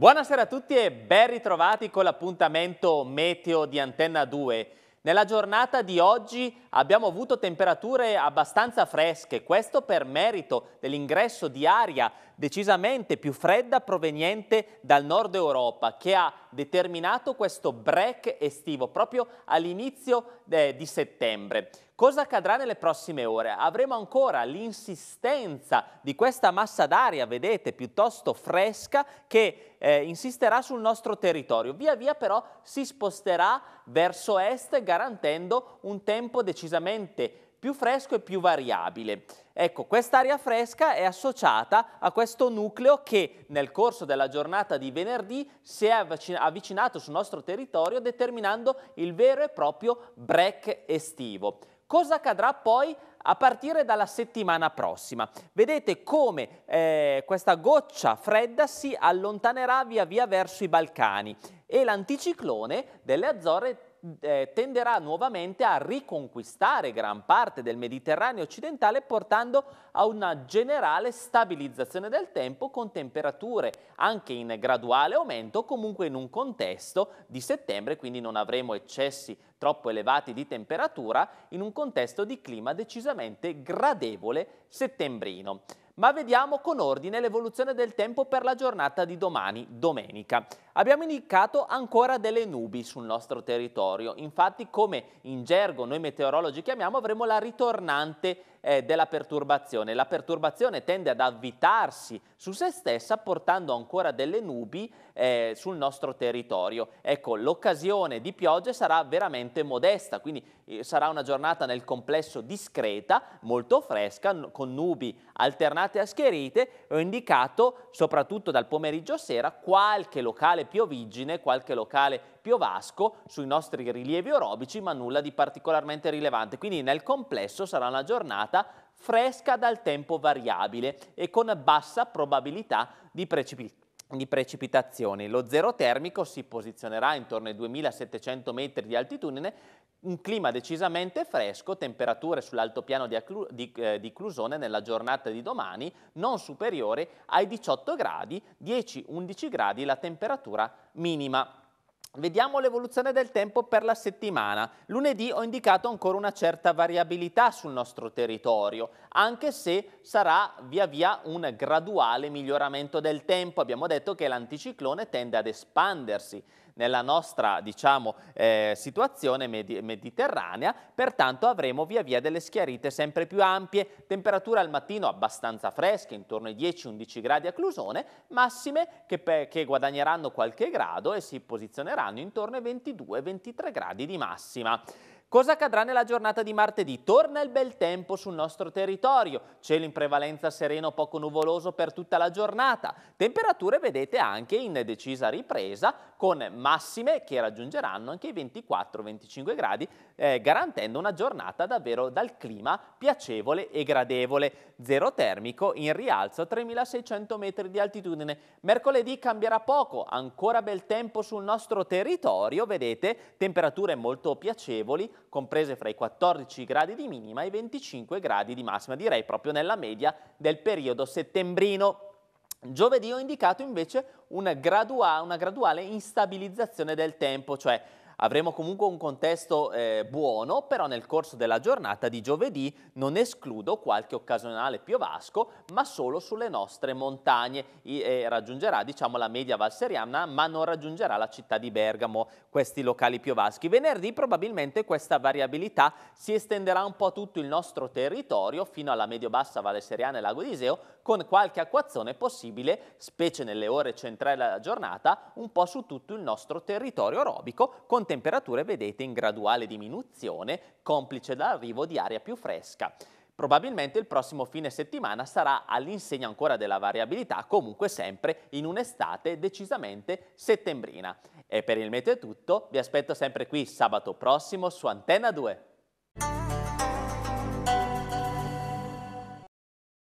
Buonasera a tutti e ben ritrovati con l'appuntamento meteo di Antenna 2. Nella giornata di oggi abbiamo avuto temperature abbastanza fresche, questo per merito dell'ingresso di aria decisamente più fredda proveniente dal nord Europa che ha determinato questo break estivo proprio all'inizio eh, di settembre. Cosa accadrà nelle prossime ore? Avremo ancora l'insistenza di questa massa d'aria, vedete, piuttosto fresca, che eh, insisterà sul nostro territorio. Via via però si sposterà verso est garantendo un tempo decisamente più fresco e più variabile. Ecco, quest'aria fresca è associata a questo nucleo che nel corso della giornata di venerdì si è avvicinato sul nostro territorio determinando il vero e proprio break estivo. Cosa accadrà poi a partire dalla settimana prossima. Vedete come eh, questa goccia fredda si allontanerà via via verso i Balcani e l'anticiclone delle Azzorre eh, tenderà nuovamente a riconquistare gran parte del Mediterraneo occidentale portando a una generale stabilizzazione del tempo con temperature anche in graduale aumento, comunque in un contesto di settembre, quindi non avremo eccessi troppo elevati di temperatura, in un contesto di clima decisamente gradevole settembrino. Ma vediamo con ordine l'evoluzione del tempo per la giornata di domani, domenica. Abbiamo indicato ancora delle nubi sul nostro territorio, infatti come in gergo noi meteorologi chiamiamo avremo la ritornante eh, della perturbazione. La perturbazione tende ad avvitarsi su se stessa portando ancora delle nubi eh, sul nostro territorio. Ecco, l'occasione di piogge sarà veramente modesta, quindi eh, sarà una giornata nel complesso discreta, molto fresca, con nubi alternate a schierite. Ho indicato, soprattutto dal pomeriggio sera, qualche locale piovigine, qualche locale piovasco sui nostri rilievi orobici, ma nulla di particolarmente rilevante. Quindi nel complesso sarà una giornata fresca dal tempo variabile e con bassa probabilità di precipitazione di precipitazioni. Lo zero termico si posizionerà intorno ai 2700 metri di altitudine, un clima decisamente fresco, temperature sull'altopiano di, di, eh, di, Clusone nella giornata di domani non superiore ai 18 gradi, 10-11 gradi la temperatura minima. Vediamo l'evoluzione del tempo per la settimana. Lunedì ho indicato ancora una certa variabilità sul nostro territorio, anche se sarà via via un graduale miglioramento del tempo. Abbiamo detto che l'anticiclone tende ad espandersi nella nostra diciamo, eh, situazione med mediterranea, pertanto avremo via via delle schiarite sempre più ampie, temperature al mattino abbastanza fresche, intorno ai 10-11 gradi a Clusone, massime che, che guadagneranno qualche grado e si posizioneranno intorno ai 22-23 gradi di massima. Cosa accadrà nella giornata di martedì? Torna il bel tempo sul nostro territorio, cielo in prevalenza sereno poco nuvoloso per tutta la giornata, temperature vedete anche in decisa ripresa con massime che raggiungeranno anche i 24-25 gradi, eh, garantendo una giornata davvero dal clima piacevole e gradevole. Zero termico in rialzo a 3600 metri di altitudine. Mercoledì cambierà poco, ancora bel tempo sul nostro territorio, vedete temperature molto piacevoli, comprese fra i 14 gradi di minima e i 25 gradi di massima, direi proprio nella media del periodo settembrino. Giovedì ho indicato invece una, gradua una graduale instabilizzazione del tempo, cioè Avremo comunque un contesto eh, buono, però nel corso della giornata di giovedì non escludo qualche occasionale piovasco, ma solo sulle nostre montagne. I, eh, raggiungerà diciamo, la media valseriana, ma non raggiungerà la città di Bergamo, questi locali piovaschi. Venerdì probabilmente questa variabilità si estenderà un po' a tutto il nostro territorio, fino alla medio-bassa Valle e Lago di Iseo, con qualche acquazzone possibile, specie nelle ore centrali della giornata, un po' su tutto il nostro territorio aerobico, con temperature vedete in graduale diminuzione, complice dall'arrivo di aria più fresca. Probabilmente il prossimo fine settimana sarà all'insegna ancora della variabilità, comunque sempre in un'estate decisamente settembrina. E per il meteo è tutto, vi aspetto sempre qui sabato prossimo su Antenna 2.